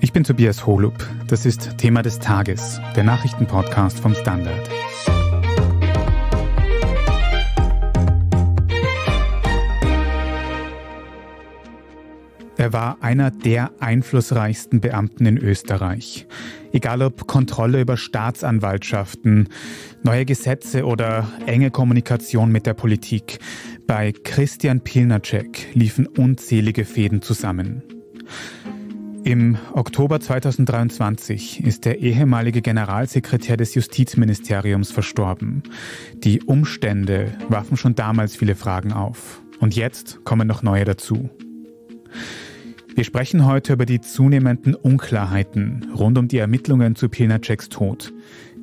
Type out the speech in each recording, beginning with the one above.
Ich bin Tobias Holub. Das ist Thema des Tages, der Nachrichtenpodcast vom Standard. Er war einer der einflussreichsten Beamten in Österreich. Egal ob Kontrolle über Staatsanwaltschaften, neue Gesetze oder enge Kommunikation mit der Politik, bei Christian Pilnacek liefen unzählige Fäden zusammen. Im Oktober 2023 ist der ehemalige Generalsekretär des Justizministeriums verstorben. Die Umstände warfen schon damals viele Fragen auf. Und jetzt kommen noch neue dazu. Wir sprechen heute über die zunehmenden Unklarheiten rund um die Ermittlungen zu Pilnaceks Tod,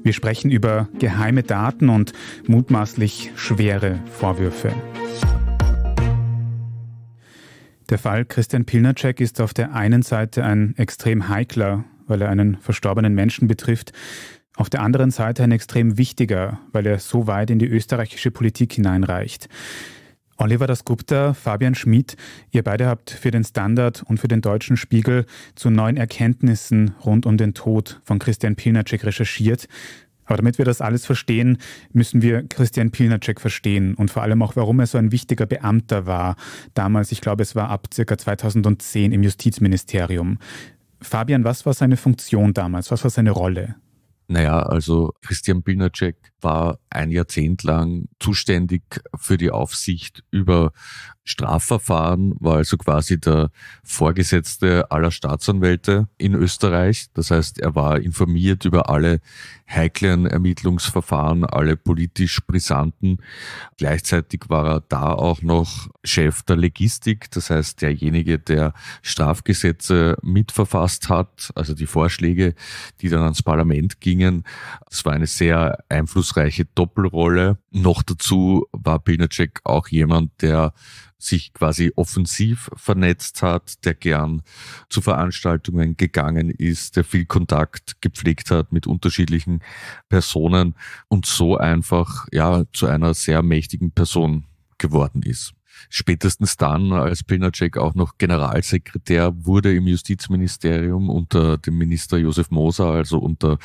wir sprechen über geheime Daten und mutmaßlich schwere Vorwürfe. Der Fall Christian Pilnacek ist auf der einen Seite ein extrem heikler, weil er einen verstorbenen Menschen betrifft, auf der anderen Seite ein extrem wichtiger, weil er so weit in die österreichische Politik hineinreicht. Oliver Dasgupta, Fabian Schmid, ihr beide habt für den Standard und für den deutschen Spiegel zu neuen Erkenntnissen rund um den Tod von Christian Pilnacek recherchiert. Aber damit wir das alles verstehen, müssen wir Christian Pilnacek verstehen und vor allem auch, warum er so ein wichtiger Beamter war. Damals, ich glaube, es war ab circa 2010 im Justizministerium. Fabian, was war seine Funktion damals? Was war seine Rolle? Naja, also Christian Pilnacek war ein Jahrzehnt lang zuständig für die Aufsicht über Strafverfahren, war also quasi der Vorgesetzte aller Staatsanwälte in Österreich. Das heißt, er war informiert über alle heiklen Ermittlungsverfahren, alle politisch brisanten. Gleichzeitig war er da auch noch Chef der Legistik, das heißt derjenige, der Strafgesetze mitverfasst hat, also die Vorschläge, die dann ans Parlament gingen. Es war eine sehr einflussreiche abwechslungsreiche Doppelrolle. Noch dazu war Pinacek auch jemand, der sich quasi offensiv vernetzt hat, der gern zu Veranstaltungen gegangen ist, der viel Kontakt gepflegt hat mit unterschiedlichen Personen und so einfach ja zu einer sehr mächtigen Person geworden ist spätestens dann, als Pinacek auch noch Generalsekretär wurde im Justizministerium unter dem Minister Josef Moser, also unter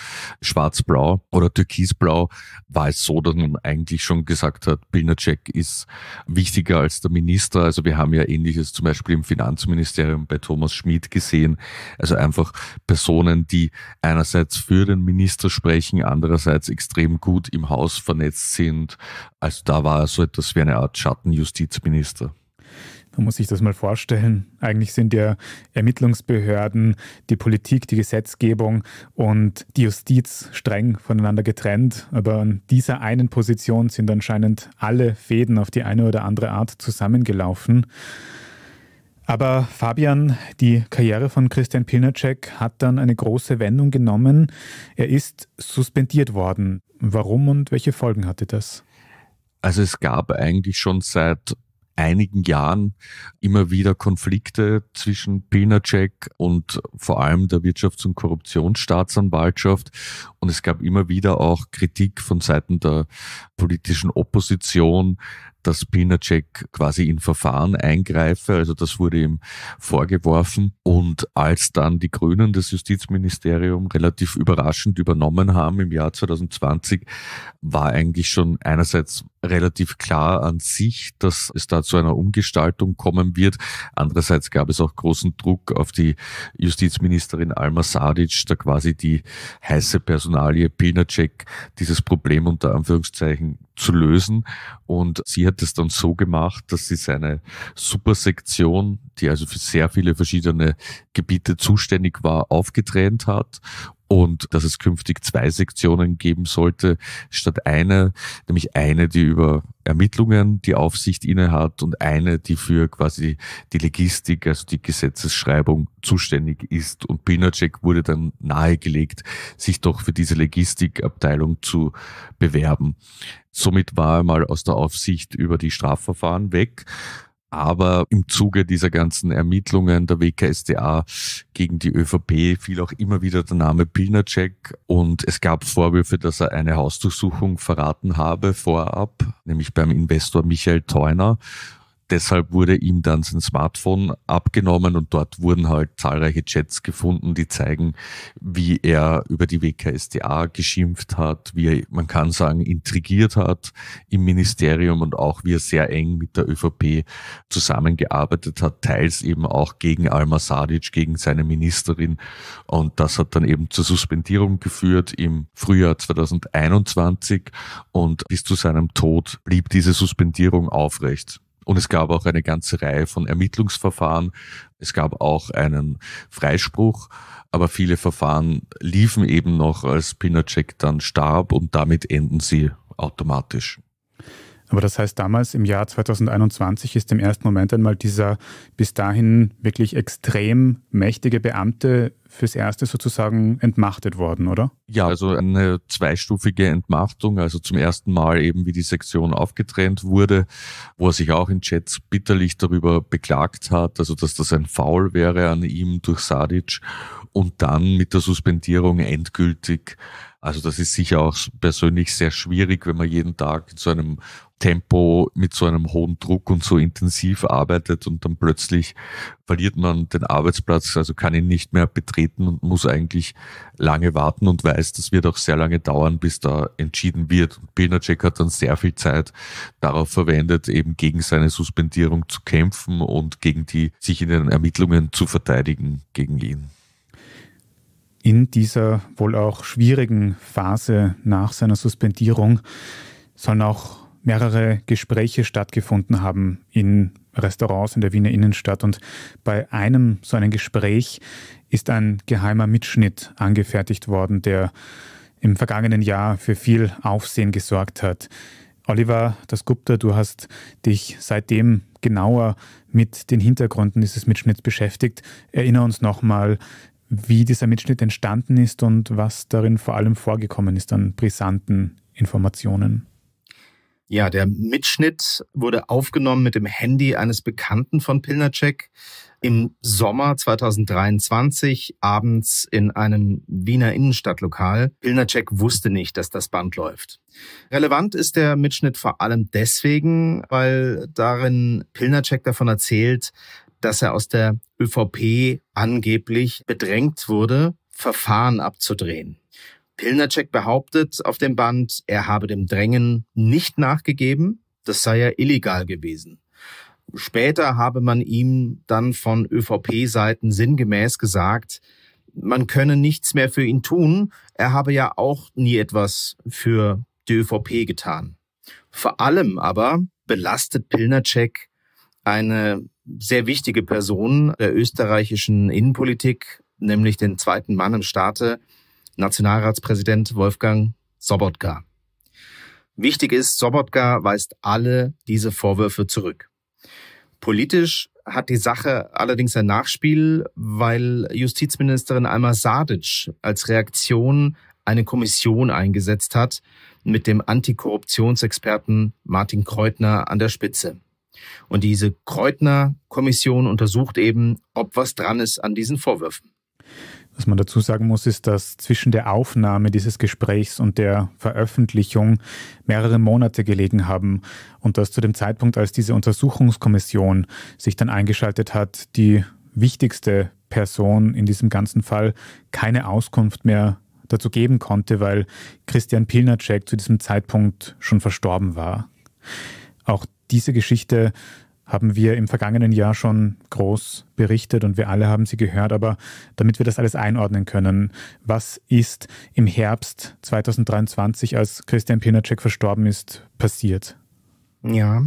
Schwarz-Blau oder Türkis-Blau, war es so, dass man eigentlich schon gesagt hat, Pinacek ist wichtiger als der Minister. Also wir haben ja ähnliches zum Beispiel im Finanzministerium bei Thomas Schmid gesehen. Also einfach Personen, die einerseits für den Minister sprechen, andererseits extrem gut im Haus vernetzt sind. Also da war so etwas wie eine Art Schattenjustizminister Liste. Man muss sich das mal vorstellen. Eigentlich sind ja Ermittlungsbehörden, die Politik, die Gesetzgebung und die Justiz streng voneinander getrennt. Aber an dieser einen Position sind anscheinend alle Fäden auf die eine oder andere Art zusammengelaufen. Aber Fabian, die Karriere von Christian Pilnacek hat dann eine große Wendung genommen. Er ist suspendiert worden. Warum und welche Folgen hatte das? Also es gab eigentlich schon seit einigen Jahren immer wieder Konflikte zwischen Pinacek und vor allem der Wirtschafts- und Korruptionsstaatsanwaltschaft. Und es gab immer wieder auch Kritik von Seiten der politischen Opposition, dass Pinacek quasi in Verfahren eingreife. Also das wurde ihm vorgeworfen. Und als dann die Grünen das Justizministerium relativ überraschend übernommen haben im Jahr 2020, war eigentlich schon einerseits relativ klar an sich, dass es da zu einer Umgestaltung kommen wird. Andererseits gab es auch großen Druck auf die Justizministerin Alma Sadic, da quasi die heiße Personalie Pinacek dieses Problem unter Anführungszeichen zu lösen. Und sie hat es dann so gemacht, dass sie seine Supersektion, die also für sehr viele verschiedene Gebiete zuständig war, aufgetrennt hat und dass es künftig zwei Sektionen geben sollte, statt einer, nämlich eine, die über Ermittlungen die Aufsicht innehat und eine, die für quasi die Logistik, also die Gesetzesschreibung zuständig ist. Und Pinacek wurde dann nahegelegt, sich doch für diese Logistikabteilung zu bewerben. Somit war er mal aus der Aufsicht über die Strafverfahren weg aber im Zuge dieser ganzen Ermittlungen der WKSDA gegen die ÖVP fiel auch immer wieder der Name Pilnacek und es gab Vorwürfe, dass er eine Hausdurchsuchung verraten habe vorab, nämlich beim Investor Michael Theuner deshalb wurde ihm dann sein Smartphone abgenommen und dort wurden halt zahlreiche Chats gefunden, die zeigen, wie er über die WKSDA geschimpft hat, wie er, man kann sagen, intrigiert hat im Ministerium und auch wie er sehr eng mit der ÖVP zusammengearbeitet hat, teils eben auch gegen Alma Sadic, gegen seine Ministerin. Und das hat dann eben zur Suspendierung geführt im Frühjahr 2021 und bis zu seinem Tod blieb diese Suspendierung aufrecht. Und es gab auch eine ganze Reihe von Ermittlungsverfahren. Es gab auch einen Freispruch, aber viele Verfahren liefen eben noch, als Pinochet dann starb und damit enden sie automatisch. Aber das heißt, damals im Jahr 2021 ist im ersten Moment einmal dieser bis dahin wirklich extrem mächtige Beamte fürs Erste sozusagen entmachtet worden, oder? Ja, also eine zweistufige Entmachtung. Also zum ersten Mal eben, wie die Sektion aufgetrennt wurde, wo er sich auch in Chats bitterlich darüber beklagt hat, also dass das ein Foul wäre an ihm durch Sadic und dann mit der Suspendierung endgültig also das ist sicher auch persönlich sehr schwierig, wenn man jeden Tag in so einem Tempo, mit so einem hohen Druck und so intensiv arbeitet und dann plötzlich verliert man den Arbeitsplatz, also kann ihn nicht mehr betreten und muss eigentlich lange warten und weiß, das wird auch sehr lange dauern, bis da entschieden wird. Und Pilnacek hat dann sehr viel Zeit darauf verwendet, eben gegen seine Suspendierung zu kämpfen und gegen die sich in den Ermittlungen zu verteidigen gegen ihn. In dieser wohl auch schwierigen Phase nach seiner Suspendierung sollen auch mehrere Gespräche stattgefunden haben in Restaurants in der Wiener Innenstadt. Und bei einem so einem Gespräch ist ein geheimer Mitschnitt angefertigt worden, der im vergangenen Jahr für viel Aufsehen gesorgt hat. Oliver Dasgupta, du hast dich seitdem genauer mit den Hintergründen dieses Mitschnitts beschäftigt. Erinnere uns nochmal, wie dieser Mitschnitt entstanden ist und was darin vor allem vorgekommen ist an brisanten Informationen. Ja, der Mitschnitt wurde aufgenommen mit dem Handy eines Bekannten von Pilnacek im Sommer 2023 abends in einem Wiener Innenstadtlokal. Pilnacek wusste nicht, dass das Band läuft. Relevant ist der Mitschnitt vor allem deswegen, weil darin Pilnacek davon erzählt, dass er aus der ÖVP angeblich bedrängt wurde, Verfahren abzudrehen. Pilnacek behauptet auf dem Band, er habe dem Drängen nicht nachgegeben, das sei ja illegal gewesen. Später habe man ihm dann von ÖVP-Seiten sinngemäß gesagt, man könne nichts mehr für ihn tun, er habe ja auch nie etwas für die ÖVP getan. Vor allem aber belastet Pilnacek eine sehr wichtige Person der österreichischen Innenpolitik, nämlich den zweiten Mann im Staate, Nationalratspräsident Wolfgang Sobotka. Wichtig ist, Sobotka weist alle diese Vorwürfe zurück. Politisch hat die Sache allerdings ein Nachspiel, weil Justizministerin Alma Sadic als Reaktion eine Kommission eingesetzt hat mit dem Antikorruptionsexperten Martin Kreutner an der Spitze. Und diese Kreutner-Kommission untersucht eben, ob was dran ist an diesen Vorwürfen. Was man dazu sagen muss, ist, dass zwischen der Aufnahme dieses Gesprächs und der Veröffentlichung mehrere Monate gelegen haben und dass zu dem Zeitpunkt, als diese Untersuchungskommission sich dann eingeschaltet hat, die wichtigste Person in diesem ganzen Fall keine Auskunft mehr dazu geben konnte, weil Christian Pilnacek zu diesem Zeitpunkt schon verstorben war. Auch diese Geschichte haben wir im vergangenen Jahr schon groß berichtet und wir alle haben sie gehört. Aber damit wir das alles einordnen können, was ist im Herbst 2023, als Christian Pinacek verstorben ist, passiert? Ja,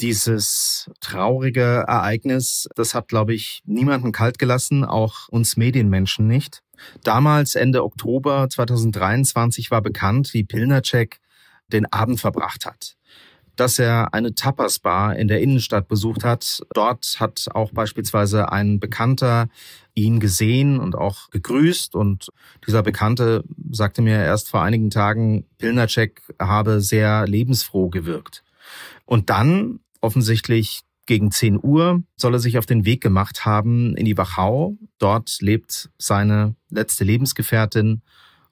dieses traurige Ereignis, das hat, glaube ich, niemanden kalt gelassen, auch uns Medienmenschen nicht. Damals, Ende Oktober 2023, war bekannt, wie Pilnacek den Abend verbracht hat dass er eine Tapas-Bar in der Innenstadt besucht hat. Dort hat auch beispielsweise ein Bekannter ihn gesehen und auch gegrüßt. Und dieser Bekannte sagte mir erst vor einigen Tagen, Pilnacek habe sehr lebensfroh gewirkt. Und dann, offensichtlich gegen 10 Uhr, soll er sich auf den Weg gemacht haben in die Wachau. Dort lebt seine letzte Lebensgefährtin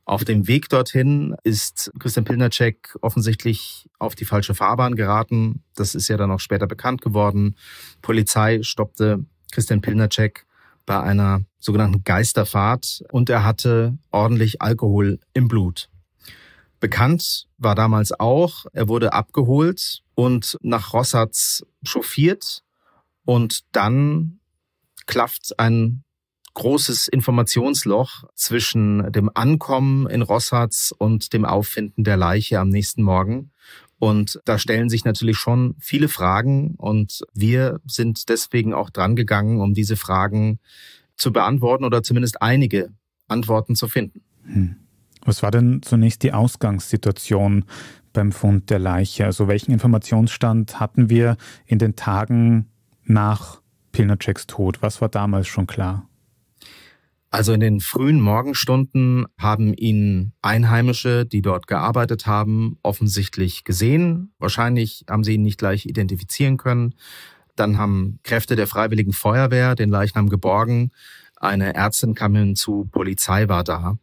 auf dem Weg dorthin ist Christian Pilnacek offensichtlich auf die falsche Fahrbahn geraten. Das ist ja dann auch später bekannt geworden. Polizei stoppte Christian Pilnacek bei einer sogenannten Geisterfahrt und er hatte ordentlich Alkohol im Blut. Bekannt war damals auch, er wurde abgeholt und nach Rossatz chauffiert und dann klafft ein großes Informationsloch zwischen dem Ankommen in Rossatz und dem Auffinden der Leiche am nächsten Morgen. Und da stellen sich natürlich schon viele Fragen und wir sind deswegen auch drangegangen, um diese Fragen zu beantworten oder zumindest einige Antworten zu finden. Hm. Was war denn zunächst die Ausgangssituation beim Fund der Leiche? Also welchen Informationsstand hatten wir in den Tagen nach Pilnaceks Tod? Was war damals schon klar? Also in den frühen Morgenstunden haben ihn Einheimische, die dort gearbeitet haben, offensichtlich gesehen. Wahrscheinlich haben sie ihn nicht gleich identifizieren können. Dann haben Kräfte der freiwilligen Feuerwehr den Leichnam geborgen. Eine Ärztin kam hinzu, Polizei war da.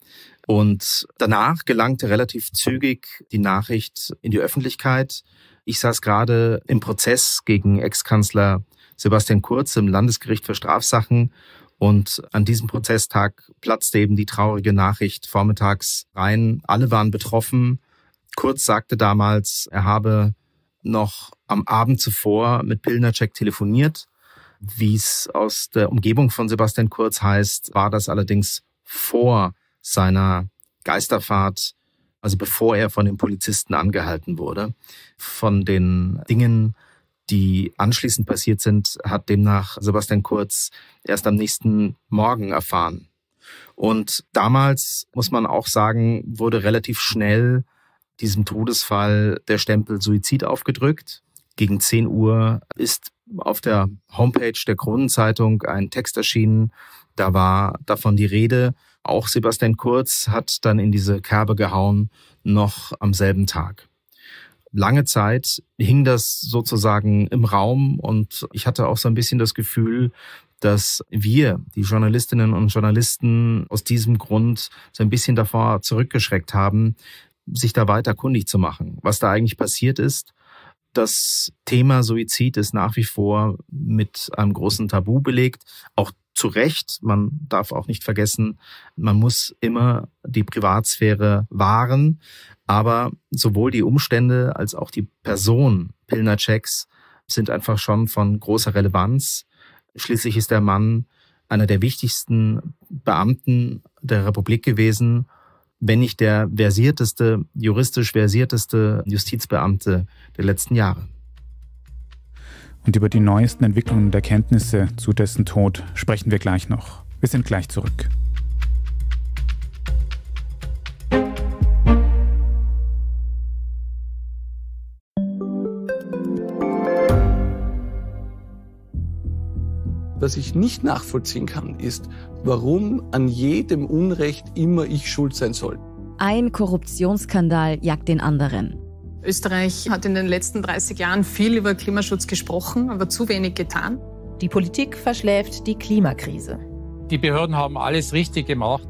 Und danach gelangte relativ zügig die Nachricht in die Öffentlichkeit. Ich saß gerade im Prozess gegen Ex-Kanzler Sebastian Kurz im Landesgericht für Strafsachen und an diesem Prozesstag platzte eben die traurige Nachricht vormittags rein. Alle waren betroffen. Kurz sagte damals, er habe noch am Abend zuvor mit Pilnacek telefoniert. Wie es aus der Umgebung von Sebastian Kurz heißt, war das allerdings vor seiner Geisterfahrt, also bevor er von den Polizisten angehalten wurde. Von den Dingen, die anschließend passiert sind, hat demnach Sebastian Kurz erst am nächsten Morgen erfahren. Und damals, muss man auch sagen, wurde relativ schnell diesem Todesfall der Stempel Suizid aufgedrückt. Gegen 10 Uhr ist auf der Homepage der Kronenzeitung ein Text erschienen. Da war davon die Rede. Auch Sebastian Kurz hat dann in diese Kerbe gehauen, noch am selben Tag lange Zeit hing das sozusagen im Raum und ich hatte auch so ein bisschen das Gefühl, dass wir, die Journalistinnen und Journalisten, aus diesem Grund so ein bisschen davor zurückgeschreckt haben, sich da weiter kundig zu machen, was da eigentlich passiert ist. Das Thema Suizid ist nach wie vor mit einem großen Tabu belegt. Auch zu Recht. Man darf auch nicht vergessen, man muss immer die Privatsphäre wahren. Aber sowohl die Umstände als auch die Person Pilner-Checks sind einfach schon von großer Relevanz. Schließlich ist der Mann einer der wichtigsten Beamten der Republik gewesen, wenn nicht der versierteste, juristisch versierteste Justizbeamte der letzten Jahre. Und über die neuesten Entwicklungen und Erkenntnisse zu dessen Tod sprechen wir gleich noch. Wir sind gleich zurück. Was ich nicht nachvollziehen kann, ist, warum an jedem Unrecht immer ich schuld sein soll. Ein Korruptionsskandal jagt den anderen. Österreich hat in den letzten 30 Jahren viel über Klimaschutz gesprochen, aber zu wenig getan. Die Politik verschläft die Klimakrise. Die Behörden haben alles richtig gemacht.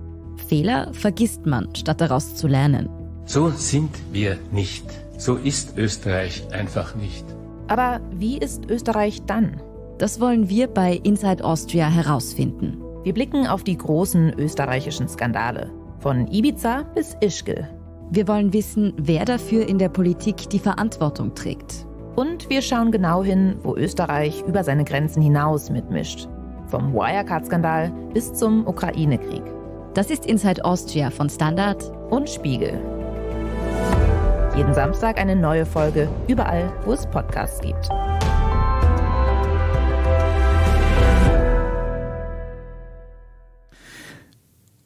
Fehler vergisst man, statt daraus zu lernen. So sind wir nicht. So ist Österreich einfach nicht. Aber wie ist Österreich dann? Das wollen wir bei Inside Austria herausfinden. Wir blicken auf die großen österreichischen Skandale. Von Ibiza bis Ischgl, wir wollen wissen, wer dafür in der Politik die Verantwortung trägt. Und wir schauen genau hin, wo Österreich über seine Grenzen hinaus mitmischt. Vom Wirecard-Skandal bis zum Ukraine-Krieg. Das ist Inside Austria von Standard und Spiegel. Jeden Samstag eine neue Folge, überall, wo es Podcasts gibt.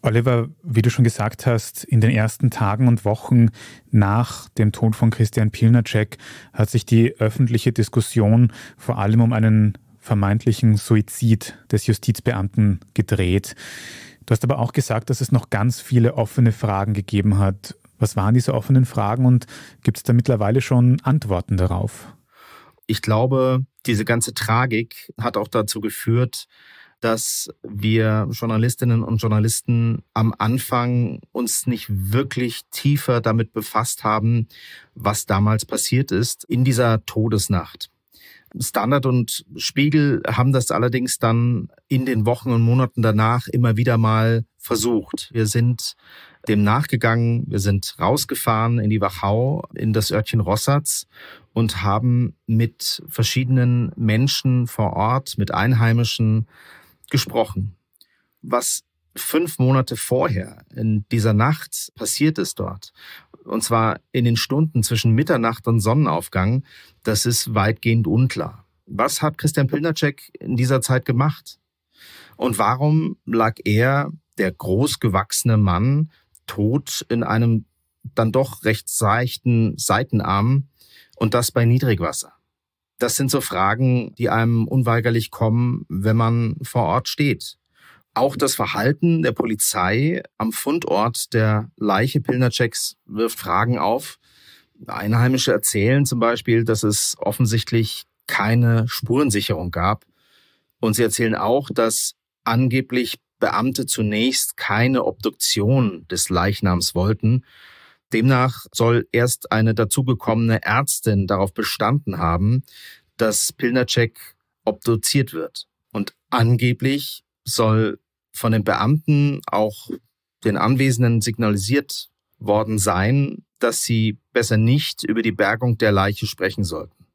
Oliver, wie du schon gesagt hast, in den ersten Tagen und Wochen nach dem Tod von Christian Pilnacek hat sich die öffentliche Diskussion vor allem um einen vermeintlichen Suizid des Justizbeamten gedreht. Du hast aber auch gesagt, dass es noch ganz viele offene Fragen gegeben hat. Was waren diese offenen Fragen und gibt es da mittlerweile schon Antworten darauf? Ich glaube, diese ganze Tragik hat auch dazu geführt, dass wir Journalistinnen und Journalisten am Anfang uns nicht wirklich tiefer damit befasst haben, was damals passiert ist in dieser Todesnacht. Standard und Spiegel haben das allerdings dann in den Wochen und Monaten danach immer wieder mal versucht. Wir sind dem nachgegangen, wir sind rausgefahren in die Wachau, in das Örtchen Rossatz und haben mit verschiedenen Menschen vor Ort, mit Einheimischen, gesprochen. Was fünf Monate vorher in dieser Nacht passiert ist dort, und zwar in den Stunden zwischen Mitternacht und Sonnenaufgang, das ist weitgehend unklar. Was hat Christian Pilnacek in dieser Zeit gemacht? Und warum lag er, der großgewachsene Mann, tot in einem dann doch recht seichten Seitenarm und das bei Niedrigwasser? Das sind so Fragen, die einem unweigerlich kommen, wenn man vor Ort steht. Auch das Verhalten der Polizei am Fundort der Leiche Pilnaceks wirft Fragen auf. Einheimische erzählen zum Beispiel, dass es offensichtlich keine Spurensicherung gab. Und sie erzählen auch, dass angeblich Beamte zunächst keine Obduktion des Leichnams wollten, Demnach soll erst eine dazugekommene Ärztin darauf bestanden haben, dass Pilnacek obduziert wird. Und angeblich soll von den Beamten auch den Anwesenden signalisiert worden sein, dass sie besser nicht über die Bergung der Leiche sprechen sollten.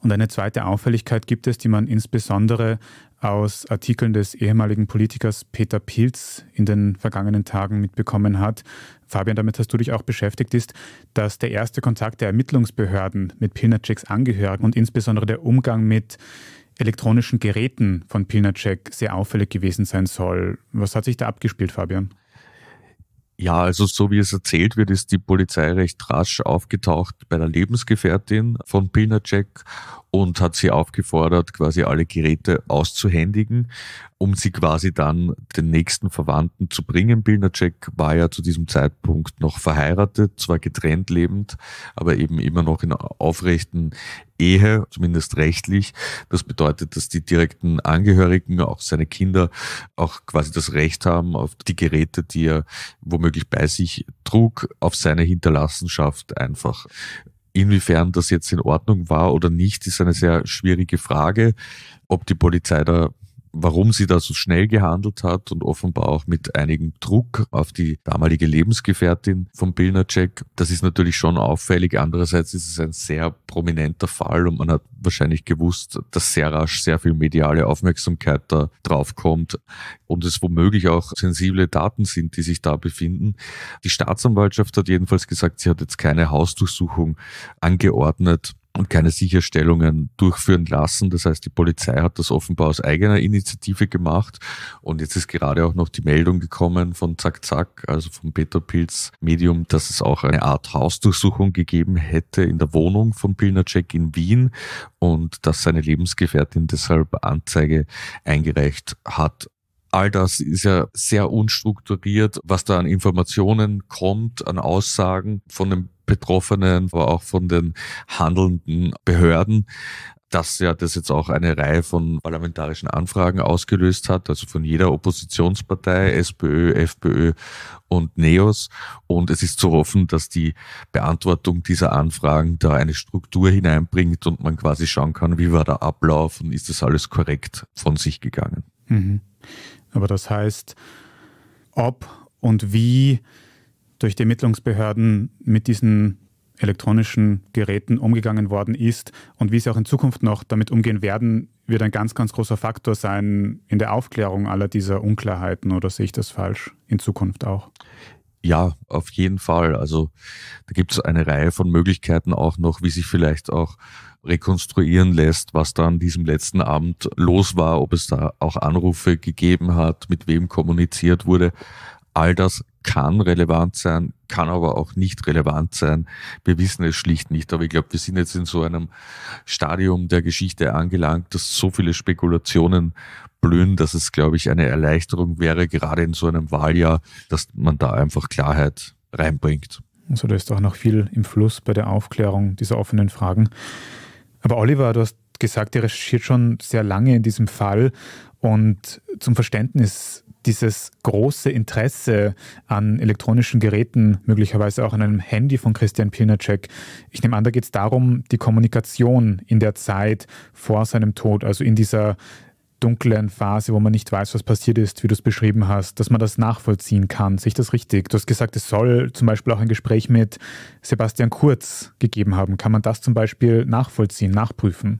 Und eine zweite Auffälligkeit gibt es, die man insbesondere aus Artikeln des ehemaligen Politikers Peter Pilz in den vergangenen Tagen mitbekommen hat. Fabian, damit hast du dich auch beschäftigt, ist, dass der erste Kontakt der Ermittlungsbehörden mit Pilnaceks Angehörigen und insbesondere der Umgang mit elektronischen Geräten von Pilnacek sehr auffällig gewesen sein soll. Was hat sich da abgespielt, Fabian? Ja, also so wie es erzählt wird, ist die Polizei recht rasch aufgetaucht bei der Lebensgefährtin von Pilnacek und hat sie aufgefordert, quasi alle Geräte auszuhändigen, um sie quasi dann den nächsten Verwandten zu bringen. Bilnacek war ja zu diesem Zeitpunkt noch verheiratet, zwar getrennt lebend, aber eben immer noch in aufrechten Ehe, zumindest rechtlich. Das bedeutet, dass die direkten Angehörigen, auch seine Kinder, auch quasi das Recht haben, auf die Geräte, die er womöglich bei sich trug, auf seine Hinterlassenschaft einfach Inwiefern das jetzt in Ordnung war oder nicht, ist eine sehr schwierige Frage. Ob die Polizei da warum sie da so schnell gehandelt hat und offenbar auch mit einigem Druck auf die damalige Lebensgefährtin von Pilnacek. Das ist natürlich schon auffällig. Andererseits ist es ein sehr prominenter Fall und man hat wahrscheinlich gewusst, dass sehr rasch sehr viel mediale Aufmerksamkeit da drauf kommt und es womöglich auch sensible Daten sind, die sich da befinden. Die Staatsanwaltschaft hat jedenfalls gesagt, sie hat jetzt keine Hausdurchsuchung angeordnet und keine Sicherstellungen durchführen lassen. Das heißt, die Polizei hat das offenbar aus eigener Initiative gemacht. Und jetzt ist gerade auch noch die Meldung gekommen von Zack Zack, also vom Peter Pilz Medium, dass es auch eine Art Hausdurchsuchung gegeben hätte in der Wohnung von Pilnacek in Wien und dass seine Lebensgefährtin deshalb Anzeige eingereicht hat. All das ist ja sehr unstrukturiert, was da an Informationen kommt, an Aussagen von dem Betroffenen, aber auch von den handelnden Behörden dass ja das jetzt auch eine Reihe von parlamentarischen Anfragen ausgelöst hat, also von jeder Oppositionspartei, SPÖ, FPÖ und NEOS. Und es ist zu hoffen, dass die Beantwortung dieser Anfragen da eine Struktur hineinbringt und man quasi schauen kann, wie war der Ablauf und ist das alles korrekt von sich gegangen. Mhm. Aber das heißt, ob und wie durch die Ermittlungsbehörden mit diesen elektronischen Geräten umgegangen worden ist und wie sie auch in Zukunft noch damit umgehen werden, wird ein ganz, ganz großer Faktor sein in der Aufklärung aller dieser Unklarheiten oder sehe ich das falsch in Zukunft auch? Ja, auf jeden Fall. Also da gibt es eine Reihe von Möglichkeiten auch noch, wie sich vielleicht auch rekonstruieren lässt, was da an diesem letzten Abend los war, ob es da auch Anrufe gegeben hat, mit wem kommuniziert wurde. All das kann relevant sein, kann aber auch nicht relevant sein. Wir wissen es schlicht nicht. Aber ich glaube, wir sind jetzt in so einem Stadium der Geschichte angelangt, dass so viele Spekulationen blühen, dass es, glaube ich, eine Erleichterung wäre, gerade in so einem Wahljahr, dass man da einfach Klarheit reinbringt. Also da ist auch noch viel im Fluss bei der Aufklärung dieser offenen Fragen. Aber Oliver, du hast gesagt, ihr recherchiert schon sehr lange in diesem Fall. Und zum Verständnis dieses große Interesse an elektronischen Geräten, möglicherweise auch an einem Handy von Christian Pilnacek. Ich nehme an, da geht es darum, die Kommunikation in der Zeit vor seinem Tod, also in dieser dunklen Phase, wo man nicht weiß, was passiert ist, wie du es beschrieben hast, dass man das nachvollziehen kann. Sehe ich das richtig? Du hast gesagt, es soll zum Beispiel auch ein Gespräch mit Sebastian Kurz gegeben haben. Kann man das zum Beispiel nachvollziehen, nachprüfen?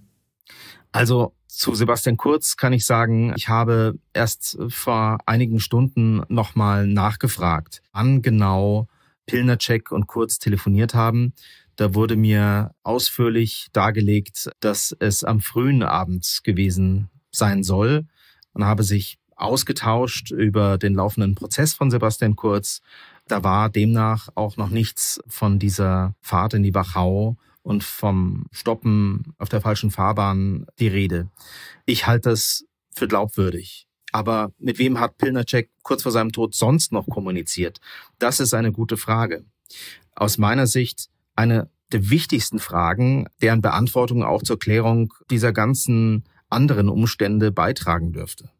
Also zu Sebastian Kurz kann ich sagen, ich habe erst vor einigen Stunden nochmal nachgefragt, wann genau Pilnercheck und Kurz telefoniert haben. Da wurde mir ausführlich dargelegt, dass es am frühen Abend gewesen sein soll. Man habe sich ausgetauscht über den laufenden Prozess von Sebastian Kurz. Da war demnach auch noch nichts von dieser Fahrt in die Wachau und vom Stoppen auf der falschen Fahrbahn die Rede. Ich halte das für glaubwürdig. Aber mit wem hat Pilnercheck kurz vor seinem Tod sonst noch kommuniziert? Das ist eine gute Frage. Aus meiner Sicht eine der wichtigsten Fragen, deren Beantwortung auch zur Klärung dieser ganzen anderen Umstände beitragen dürfte.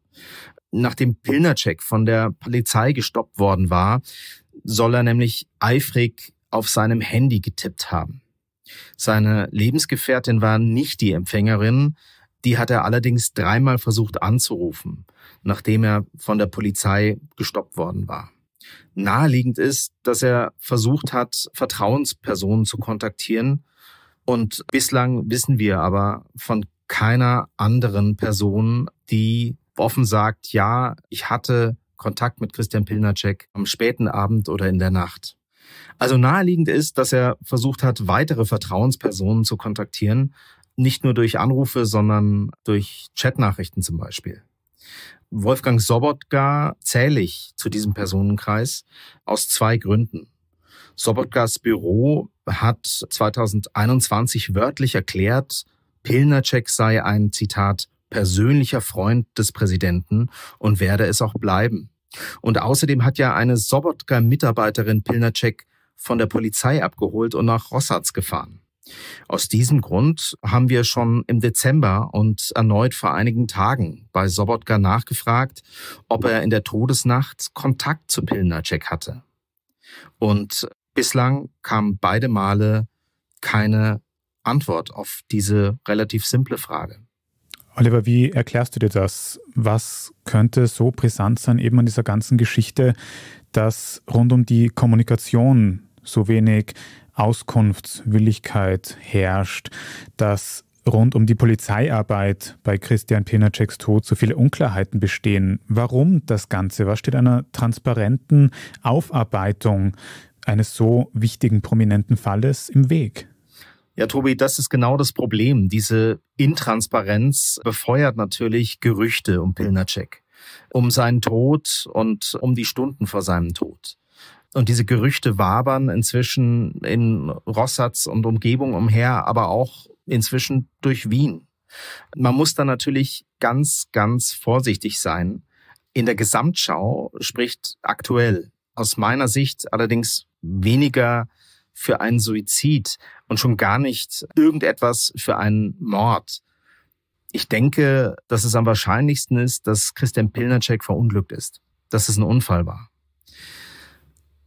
Nachdem Pilnercheck von der Polizei gestoppt worden war, soll er nämlich eifrig auf seinem Handy getippt haben. Seine Lebensgefährtin war nicht die Empfängerin, die hat er allerdings dreimal versucht anzurufen, nachdem er von der Polizei gestoppt worden war. Naheliegend ist, dass er versucht hat, Vertrauenspersonen zu kontaktieren. Und bislang wissen wir aber von keiner anderen Person, die offen sagt, ja, ich hatte Kontakt mit Christian Pilnacek am späten Abend oder in der Nacht. Also naheliegend ist, dass er versucht hat, weitere Vertrauenspersonen zu kontaktieren, nicht nur durch Anrufe, sondern durch Chatnachrichten zum Beispiel. Wolfgang Sobotka zähle ich zu diesem Personenkreis aus zwei Gründen. Sobotkas Büro hat 2021 wörtlich erklärt, Pilnacek sei ein Zitat persönlicher Freund des Präsidenten und werde es auch bleiben. Und außerdem hat ja eine Sobotka-Mitarbeiterin Pilnacek von der Polizei abgeholt und nach Rossatz gefahren. Aus diesem Grund haben wir schon im Dezember und erneut vor einigen Tagen bei Sobotka nachgefragt, ob er in der Todesnacht Kontakt zu Pilnacek hatte. Und bislang kam beide Male keine Antwort auf diese relativ simple Frage. Oliver, wie erklärst du dir das? Was könnte so brisant sein eben an dieser ganzen Geschichte, dass rund um die Kommunikation so wenig Auskunftswilligkeit herrscht, dass rund um die Polizeiarbeit bei Christian Penaceks Tod so viele Unklarheiten bestehen. Warum das Ganze? Was steht einer transparenten Aufarbeitung eines so wichtigen, prominenten Falles im Weg? Ja, Tobi, das ist genau das Problem. Diese Intransparenz befeuert natürlich Gerüchte um Pilnacek, um seinen Tod und um die Stunden vor seinem Tod. Und diese Gerüchte wabern inzwischen in Rossatz und Umgebung umher, aber auch inzwischen durch Wien. Man muss da natürlich ganz, ganz vorsichtig sein. In der Gesamtschau spricht aktuell aus meiner Sicht allerdings weniger für einen Suizid und schon gar nicht irgendetwas für einen Mord. Ich denke, dass es am wahrscheinlichsten ist, dass Christian Pilnacek verunglückt ist, dass es ein Unfall war.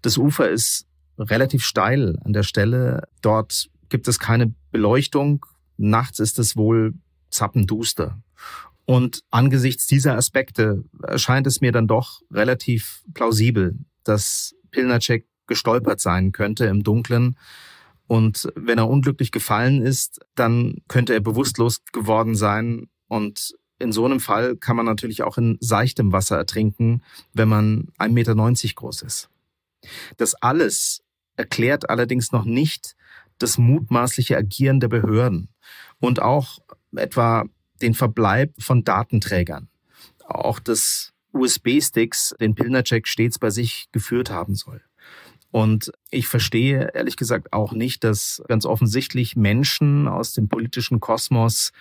Das Ufer ist relativ steil an der Stelle. Dort gibt es keine Beleuchtung. Nachts ist es wohl zappenduster. Und angesichts dieser Aspekte erscheint es mir dann doch relativ plausibel, dass Pilnacek gestolpert sein könnte im Dunkeln. Und wenn er unglücklich gefallen ist, dann könnte er bewusstlos geworden sein. Und in so einem Fall kann man natürlich auch in seichtem Wasser ertrinken, wenn man 1,90 Meter groß ist. Das alles erklärt allerdings noch nicht das mutmaßliche Agieren der Behörden und auch etwa den Verbleib von Datenträgern. Auch des USB-Sticks, den Pilnercheck stets bei sich geführt haben soll. Und ich verstehe ehrlich gesagt auch nicht, dass ganz offensichtlich Menschen aus dem politischen Kosmos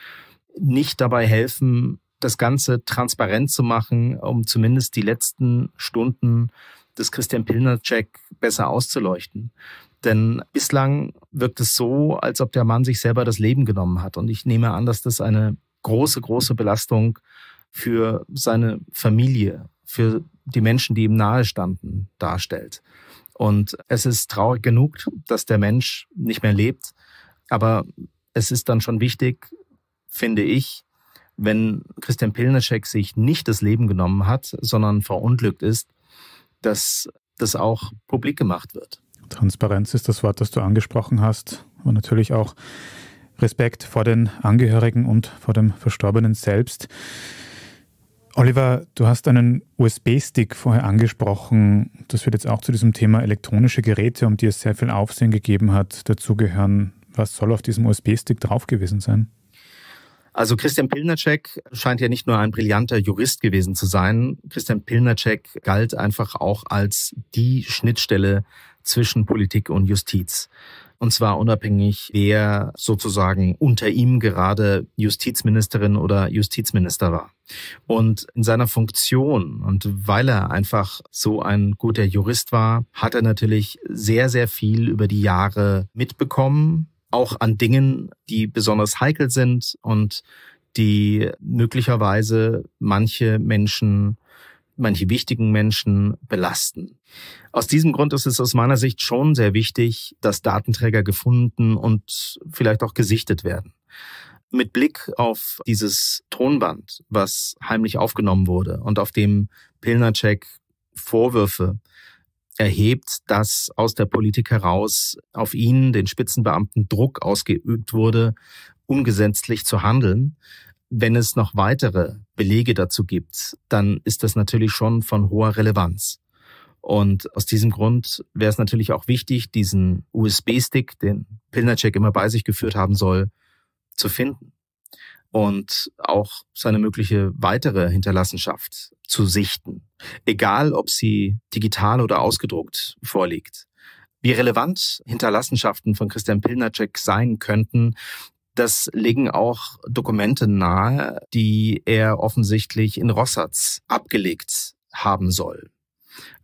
nicht dabei helfen, das Ganze transparent zu machen, um zumindest die letzten Stunden des Christian Pilner-Check besser auszuleuchten. Denn bislang wirkt es so, als ob der Mann sich selber das Leben genommen hat. Und ich nehme an, dass das eine große, große Belastung für seine Familie, für die Menschen, die ihm nahestanden, darstellt. Und es ist traurig genug, dass der Mensch nicht mehr lebt. Aber es ist dann schon wichtig, finde ich, wenn Christian Pilnacek sich nicht das Leben genommen hat, sondern verunglückt ist, dass das auch publik gemacht wird. Transparenz ist das Wort, das du angesprochen hast. Und natürlich auch Respekt vor den Angehörigen und vor dem Verstorbenen selbst. Oliver, du hast einen USB-Stick vorher angesprochen. Das wird jetzt auch zu diesem Thema elektronische Geräte, um die es sehr viel Aufsehen gegeben hat, dazugehören. Was soll auf diesem USB-Stick drauf gewesen sein? Also Christian Pilnercheck scheint ja nicht nur ein brillanter Jurist gewesen zu sein. Christian Pilnercheck galt einfach auch als die Schnittstelle zwischen Politik und Justiz. Und zwar unabhängig, wer sozusagen unter ihm gerade Justizministerin oder Justizminister war. Und in seiner Funktion und weil er einfach so ein guter Jurist war, hat er natürlich sehr, sehr viel über die Jahre mitbekommen, auch an Dingen, die besonders heikel sind und die möglicherweise manche Menschen manche wichtigen Menschen belasten. Aus diesem Grund ist es aus meiner Sicht schon sehr wichtig, dass Datenträger gefunden und vielleicht auch gesichtet werden. Mit Blick auf dieses Tonband, was heimlich aufgenommen wurde und auf dem Pilnacek Vorwürfe erhebt, dass aus der Politik heraus auf ihn, den Spitzenbeamten, Druck ausgeübt wurde, ungesetzlich zu handeln, wenn es noch weitere Belege dazu gibt, dann ist das natürlich schon von hoher Relevanz. Und aus diesem Grund wäre es natürlich auch wichtig, diesen USB-Stick, den Pilnercheck immer bei sich geführt haben soll, zu finden und auch seine mögliche weitere Hinterlassenschaft zu sichten, egal ob sie digital oder ausgedruckt vorliegt. Wie relevant Hinterlassenschaften von Christian Pilnacek sein könnten, das legen auch Dokumente nahe, die er offensichtlich in Rossatz abgelegt haben soll.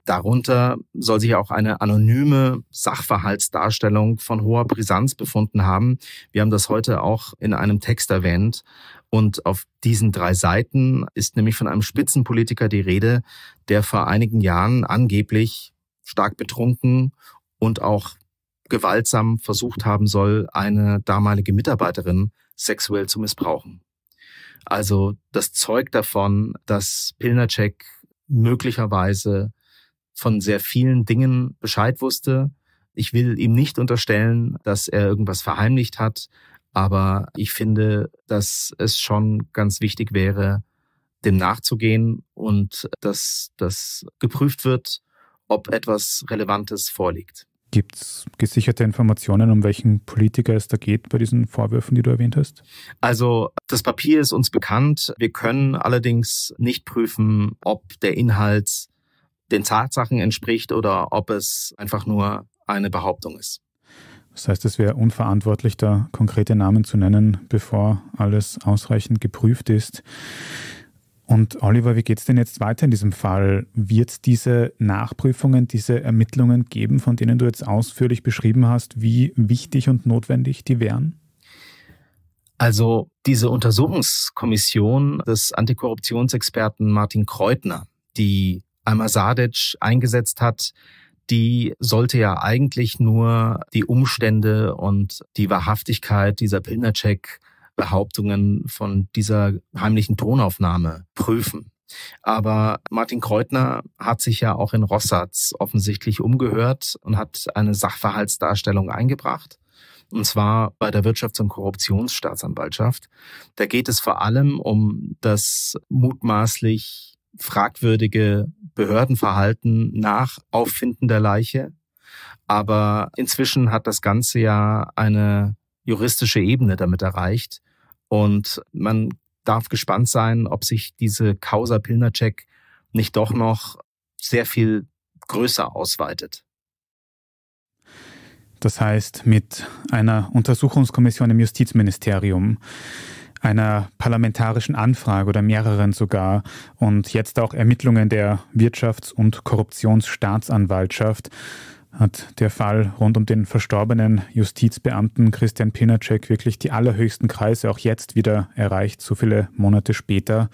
Darunter soll sich auch eine anonyme Sachverhaltsdarstellung von hoher Brisanz befunden haben. Wir haben das heute auch in einem Text erwähnt. Und auf diesen drei Seiten ist nämlich von einem Spitzenpolitiker die Rede, der vor einigen Jahren angeblich stark betrunken und auch gewaltsam versucht haben soll, eine damalige Mitarbeiterin sexuell zu missbrauchen. Also das Zeug davon, dass Pilnacek möglicherweise von sehr vielen Dingen Bescheid wusste. Ich will ihm nicht unterstellen, dass er irgendwas verheimlicht hat, aber ich finde, dass es schon ganz wichtig wäre, dem nachzugehen und dass das geprüft wird, ob etwas Relevantes vorliegt. Gibt es gesicherte Informationen, um welchen Politiker es da geht bei diesen Vorwürfen, die du erwähnt hast? Also das Papier ist uns bekannt. Wir können allerdings nicht prüfen, ob der Inhalt den Tatsachen entspricht oder ob es einfach nur eine Behauptung ist. Das heißt, es wäre unverantwortlich, da konkrete Namen zu nennen, bevor alles ausreichend geprüft ist. Und Oliver, wie geht es denn jetzt weiter in diesem Fall? Wird es diese Nachprüfungen, diese Ermittlungen geben, von denen du jetzt ausführlich beschrieben hast, wie wichtig und notwendig die wären? Also diese Untersuchungskommission des Antikorruptionsexperten Martin Kreutner, die Alma Sadic eingesetzt hat, die sollte ja eigentlich nur die Umstände und die Wahrhaftigkeit dieser Pilnercheck Behauptungen von dieser heimlichen Tonaufnahme prüfen. Aber Martin Kreutner hat sich ja auch in Rossatz offensichtlich umgehört und hat eine Sachverhaltsdarstellung eingebracht. Und zwar bei der Wirtschafts- und Korruptionsstaatsanwaltschaft. Da geht es vor allem um das mutmaßlich fragwürdige Behördenverhalten nach Auffinden der Leiche. Aber inzwischen hat das Ganze ja eine juristische Ebene damit erreicht, und man darf gespannt sein, ob sich diese Causa Pilnacek nicht doch noch sehr viel größer ausweitet. Das heißt, mit einer Untersuchungskommission im Justizministerium, einer parlamentarischen Anfrage oder mehreren sogar und jetzt auch Ermittlungen der Wirtschafts- und Korruptionsstaatsanwaltschaft hat der Fall rund um den verstorbenen Justizbeamten Christian Pinacek wirklich die allerhöchsten Kreise auch jetzt wieder erreicht, so viele Monate später.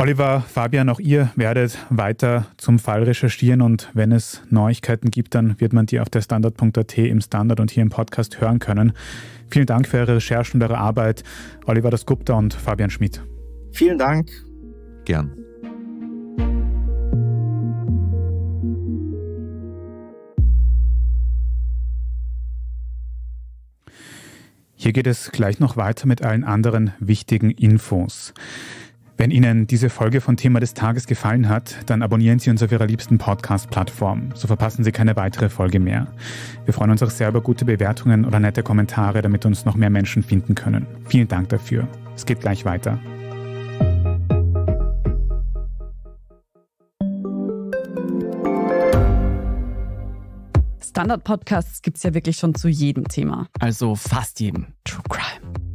Oliver, Fabian, auch ihr werdet weiter zum Fall recherchieren und wenn es Neuigkeiten gibt, dann wird man die auf der Standard.at im Standard und hier im Podcast hören können. Vielen Dank für eure Recherche und eure Arbeit, Oliver Dasgupta und Fabian Schmidt. Vielen Dank. Gern. Hier geht es gleich noch weiter mit allen anderen wichtigen Infos. Wenn Ihnen diese Folge von Thema des Tages gefallen hat, dann abonnieren Sie uns auf Ihrer liebsten Podcast-Plattform. So verpassen Sie keine weitere Folge mehr. Wir freuen uns auch sehr über gute Bewertungen oder nette Kommentare, damit uns noch mehr Menschen finden können. Vielen Dank dafür. Es geht gleich weiter. Standard-Podcasts gibt es ja wirklich schon zu jedem Thema. Also fast jedem True Crime.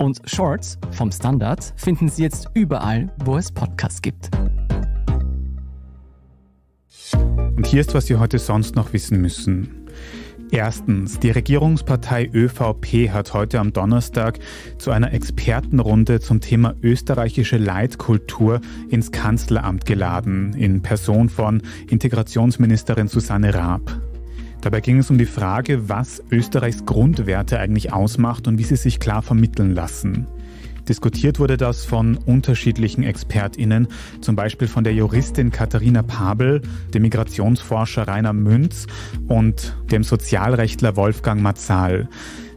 Und Shorts vom Standard finden Sie jetzt überall, wo es Podcasts gibt. Und hier ist, was Sie heute sonst noch wissen müssen. Erstens, die Regierungspartei ÖVP hat heute am Donnerstag zu einer Expertenrunde zum Thema österreichische Leitkultur ins Kanzleramt geladen, in Person von Integrationsministerin Susanne Raab. Dabei ging es um die Frage, was Österreichs Grundwerte eigentlich ausmacht und wie sie sich klar vermitteln lassen. Diskutiert wurde das von unterschiedlichen ExpertInnen, zum Beispiel von der Juristin Katharina Pabel, dem Migrationsforscher Rainer Münz und dem Sozialrechtler Wolfgang Mazzal.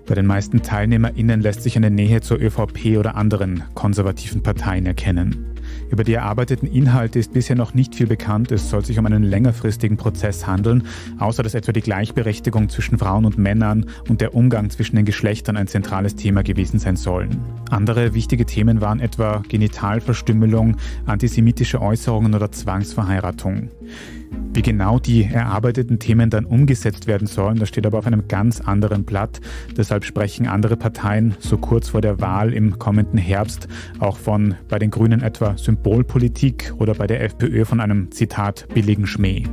Bei den meisten TeilnehmerInnen lässt sich eine Nähe zur ÖVP oder anderen konservativen Parteien erkennen. Über die erarbeiteten Inhalte ist bisher noch nicht viel bekannt. Es soll sich um einen längerfristigen Prozess handeln, außer dass etwa die Gleichberechtigung zwischen Frauen und Männern und der Umgang zwischen den Geschlechtern ein zentrales Thema gewesen sein sollen. Andere wichtige Themen waren etwa Genitalverstümmelung, antisemitische Äußerungen oder Zwangsverheiratung. Wie genau die erarbeiteten Themen dann umgesetzt werden sollen, das steht aber auf einem ganz anderen Blatt. Deshalb sprechen andere Parteien so kurz vor der Wahl im kommenden Herbst auch von bei den Grünen etwa Symbolpolitik oder bei der FPÖ von einem Zitat billigen Schmäh.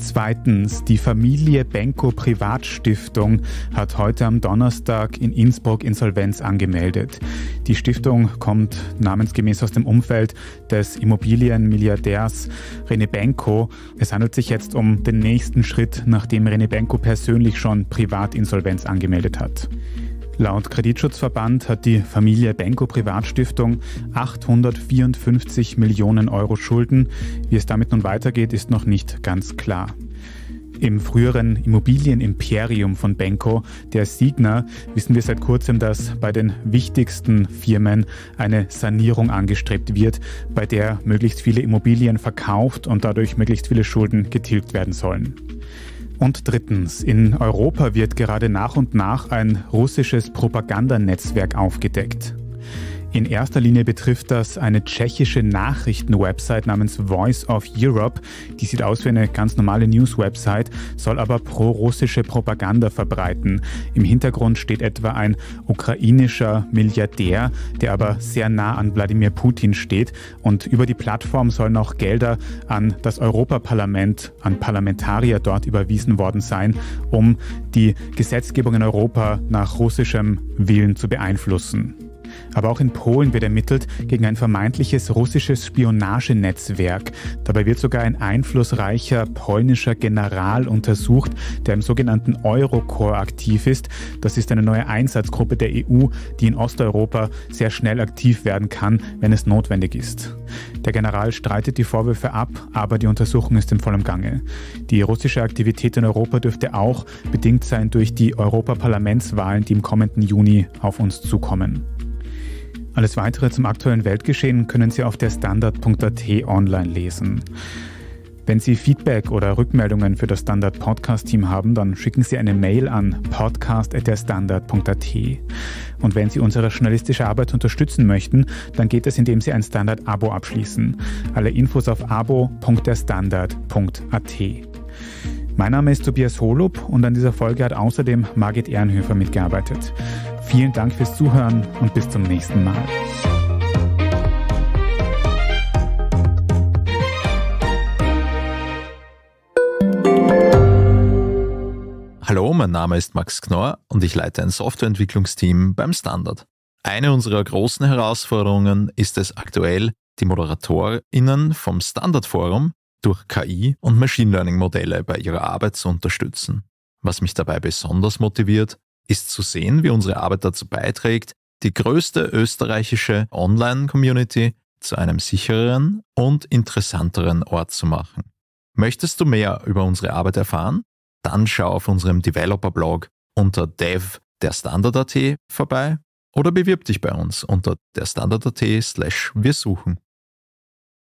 Zweitens, die Familie Benko Privatstiftung hat heute am Donnerstag in Innsbruck Insolvenz angemeldet. Die Stiftung kommt namensgemäß aus dem Umfeld des Immobilienmilliardärs René Benko. Es handelt sich jetzt um den nächsten Schritt, nachdem René Benko persönlich schon Privatinsolvenz angemeldet hat. Laut Kreditschutzverband hat die Familie Benko Privatstiftung 854 Millionen Euro Schulden. Wie es damit nun weitergeht, ist noch nicht ganz klar. Im früheren Immobilienimperium von Benko, der Signa, wissen wir seit kurzem, dass bei den wichtigsten Firmen eine Sanierung angestrebt wird, bei der möglichst viele Immobilien verkauft und dadurch möglichst viele Schulden getilgt werden sollen. Und drittens, in Europa wird gerade nach und nach ein russisches Propagandanetzwerk aufgedeckt. In erster Linie betrifft das eine tschechische Nachrichtenwebsite namens Voice of Europe. Die sieht aus wie eine ganz normale News-Website, soll aber prorussische Propaganda verbreiten. Im Hintergrund steht etwa ein ukrainischer Milliardär, der aber sehr nah an Wladimir Putin steht. Und über die Plattform sollen auch Gelder an das Europaparlament, an Parlamentarier dort überwiesen worden sein, um die Gesetzgebung in Europa nach russischem Willen zu beeinflussen. Aber auch in Polen wird ermittelt gegen ein vermeintliches russisches Spionagenetzwerk. Dabei wird sogar ein einflussreicher polnischer General untersucht, der im sogenannten Eurocorps aktiv ist. Das ist eine neue Einsatzgruppe der EU, die in Osteuropa sehr schnell aktiv werden kann, wenn es notwendig ist. Der General streitet die Vorwürfe ab, aber die Untersuchung ist in vollem Gange. Die russische Aktivität in Europa dürfte auch bedingt sein durch die Europaparlamentswahlen, die im kommenden Juni auf uns zukommen. Alles weitere zum aktuellen Weltgeschehen können Sie auf der Standard.at online lesen. Wenn Sie Feedback oder Rückmeldungen für das Standard Podcast Team haben, dann schicken Sie eine Mail an podcast@derstandard.at. Und wenn Sie unsere journalistische Arbeit unterstützen möchten, dann geht es, indem Sie ein Standard Abo abschließen. Alle Infos auf abo.derstandard.at. Mein Name ist Tobias Holub und an dieser Folge hat außerdem Margit Ehrenhöfer mitgearbeitet. Vielen Dank fürs Zuhören und bis zum nächsten Mal. Hallo, mein Name ist Max Knorr und ich leite ein Softwareentwicklungsteam beim Standard. Eine unserer großen Herausforderungen ist es aktuell, die ModeratorInnen vom Standardforum durch KI und Machine Learning Modelle bei ihrer Arbeit zu unterstützen. Was mich dabei besonders motiviert, ist zu sehen, wie unsere Arbeit dazu beiträgt, die größte österreichische Online-Community zu einem sichereren und interessanteren Ort zu machen. Möchtest du mehr über unsere Arbeit erfahren? Dann schau auf unserem Developer-Blog unter dev der Standard.at vorbei oder bewirb dich bei uns unter der Standard.at slash wir suchen.